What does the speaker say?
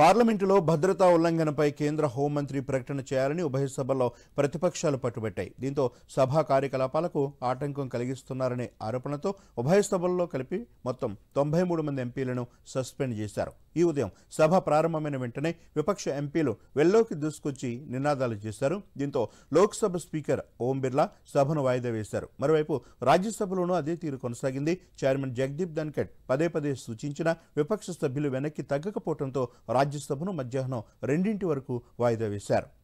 పార్లమెంటులో భద్రతా ఉల్లంఘనపై కేంద్ర హోంమంత్రి ప్రకటన చేయాలని ఉభయ సభల్లో ప్రతిపక్షాలు పట్టుబట్టాయి దీంతో సభా కార్యకలాపాలకు ఆటంకం కలిగిస్తున్నారనే ఆరోపణతో ఉభయ సభల్లో కలిపి మొత్తం తొంభై మూడు మంది ఎంపీలను సస్పెండ్ చేశారు ఈ ఉదయం సభ ప్రారంభమైన వెంటనే విపక్ష ఎంపీలు వెల్లోకి దూసుకొచ్చి నినాదాలు చేశారు దీంతో లోక్సభ స్పీకర్ ఓం బిర్లా సభను వాయిదా వేశారు మరోవైపు రాజ్యసభలోనూ అదే తీరు కొనసాగింది చైర్మన్ జగదీప్ ధన్కడ్ పదే పదే సూచించిన విపక్ష సభ్యులు వెనక్కి తగ్గకపోవడంతో రాజ్యసభను మధ్యాహ్నం రెండింటి వరకు వాయిదా వేశారు